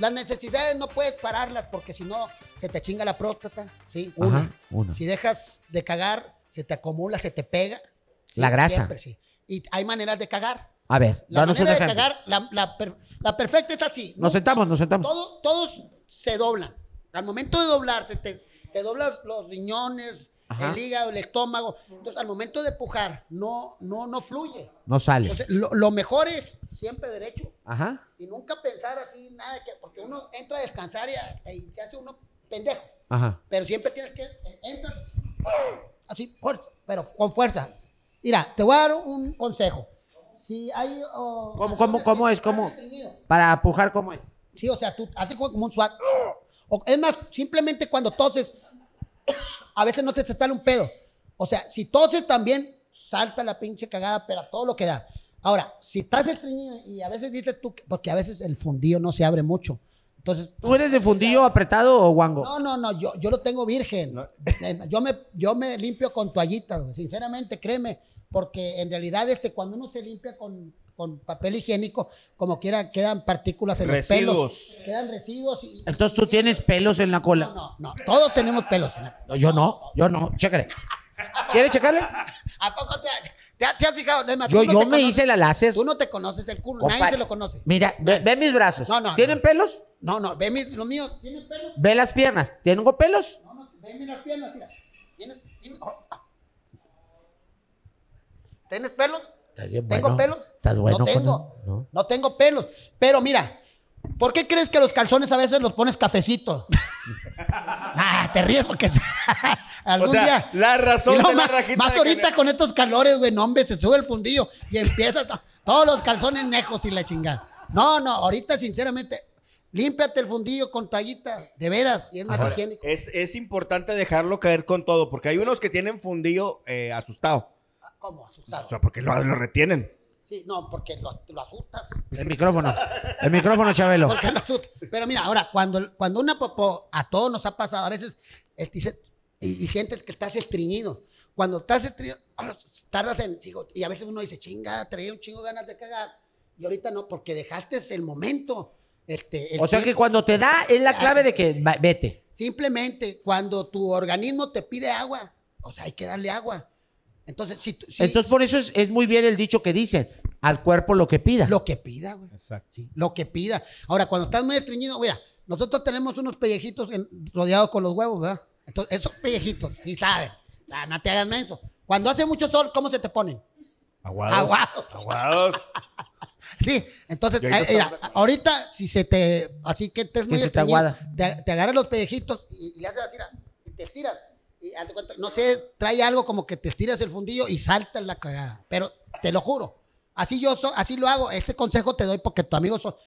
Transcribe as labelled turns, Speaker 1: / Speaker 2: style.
Speaker 1: Las necesidades no puedes pararlas porque si no se te chinga la próstata, ¿sí? Una. Si dejas de cagar, se te acumula, se te pega. La grasa. Y hay maneras de cagar. A ver, la manera de cagar, la, perfecta es así. Nos sentamos, nos sentamos. todos se doblan. Al momento de doblarse, te, te doblas los riñones, el hígado, el estómago. Entonces, al momento de pujar, no, no, no fluye. No sale. lo, mejor es siempre derecho. Ajá. Y nunca pensar así, nada, que, porque uno entra a descansar y, se hace uno pendejo. Ajá. Pero siempre tienes que, eh, entras, ¡ah! así, pero con fuerza. Mira, te voy a dar un consejo. Si hay... Oh, ¿Cómo, cómo, es? ¿Cómo? Para pujar, ¿cómo es? Sí, o sea, tú haces como un swat. ¡Ah! es más, simplemente cuando toses a veces no te, te sale un pedo. O sea, si toses también, salta la pinche cagada, pero todo lo que da. Ahora, si estás estreñido y a veces dices tú, porque a veces el fundillo no se abre mucho. Entonces, ¿Tú eres de fundillo apretado o guango? No, no, no, yo, yo lo tengo virgen. Eh, yo, me, yo me limpio con toallitas, sinceramente, créeme, porque en realidad este, cuando uno se limpia con, con papel higiénico, como quiera, quedan partículas en los pelos. Quedan residuos. Entonces tú tienes pelos en la cola. No, no, no todos tenemos pelos No, yo no, yo no, chécale. ¿Quieres checarle? ¿A poco te, te, has fijado? yo, yo me hice la láser. Tú no te conoces el culo, nadie se lo conoce. Mira, ve, mis brazos. No, no, ¿Tienen pelos? No, no, ve mis, lo mío. ¿Tienen pelos? Ve las piernas. ¿Tienen pelos? No, no, ve las piernas, mira. ¿Tienes, ¿Tienes oh. pelos? ¿Tengo pelos? No tengo. ¿No? tengo pelos. Pero mira, ¿por qué crees que los calzones a veces los pones cafecito? ah, te ríes porque algún día. La razón de la más, más ahorita con estos calores, güey, hombre, se sube el fundillo y empieza todos los calzones nejos y la chingada. No, no, ahorita sinceramente Límpiate el fundillo con tallita, de veras, y es más higiénico. Es, importante dejarlo caer con todo, porque hay unos que tienen fundillo eh, asustado. ¿Cómo? Asustado. O sea, porque lo, retienen. Sí, no, porque lo, asustas. El micrófono. El micrófono, Chabelo. Porque lo asustas. Pero mira, ahora, cuando, cuando una popó, a todos nos ha pasado, a veces eh, y, sientes que estás estriñido. Cuando estás estriñido, ah, tardas en. y a veces uno dice, chinga, traía un chingo ganas de cagar. Y ahorita no, porque dejaste el momento. Este, o sea que cuando te da es la clave de que vete. Simplemente cuando tu organismo te pide agua, o sea, hay que darle agua. Entonces, si, Entonces, por eso es, muy bien el dicho que dicen, al cuerpo lo que pida. Lo que pida, güey. Exacto. lo que pida. Ahora, cuando estás muy estreñido, mira, nosotros tenemos unos pellejitos rodeados con los huevos, ¿verdad? Entonces, esos pellejitos, sí saben ah, no te hagas menso. Cuando hace mucho sol, ¿cómo se te ponen? Aguados. Aguados. Aguados. sí, entonces, eh, ahorita si se te, así que estés muy te, agarras los pellejitos y, le haces así, y te tiras no sé, trae algo como que te estiras el fundillo y saltas la cagada. Pero te lo juro. Así yo soy, así lo hago. Ese consejo te doy porque tu amigo so,